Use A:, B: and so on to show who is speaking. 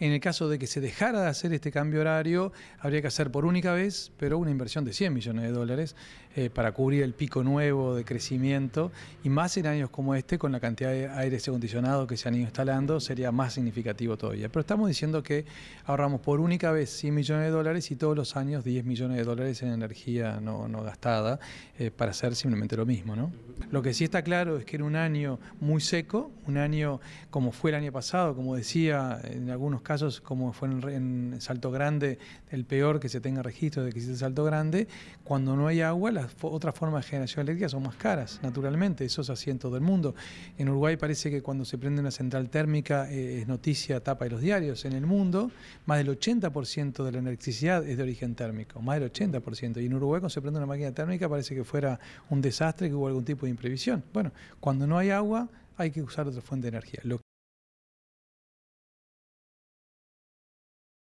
A: En el caso de que se dejara de hacer este cambio horario, habría que hacer por única vez, pero una inversión de 100 millones de dólares eh, para cubrir el pico nuevo de crecimiento y más en años como este, con la cantidad de aire acondicionado que se han ido instalando, sería más significativo todavía. Pero estamos diciendo que ahorramos por única vez 100 millones de dólares y todos los años 10 millones de dólares en energía no, gastada eh, para hacer simplemente lo mismo. ¿no? Lo que sí está claro es que en un año muy seco, un año como fue el año pasado, como decía en algunos casos, casos, como fue en, Salto Grande, el peor que se tenga registro de que existe Salto Grande, cuando no hay agua, las otras formas de generación eléctrica son más caras, naturalmente, eso es así en todo el mundo. En Uruguay parece que cuando se prende una central térmica eh, es noticia tapa de los diarios. En el mundo, más del 80% de la electricidad es de origen térmico, más del 80%. Y en Uruguay, cuando se prende una máquina térmica, parece que fuera un desastre, que hubo algún tipo de imprevisión. Bueno, cuando no hay agua, hay que usar otra fuente de energía.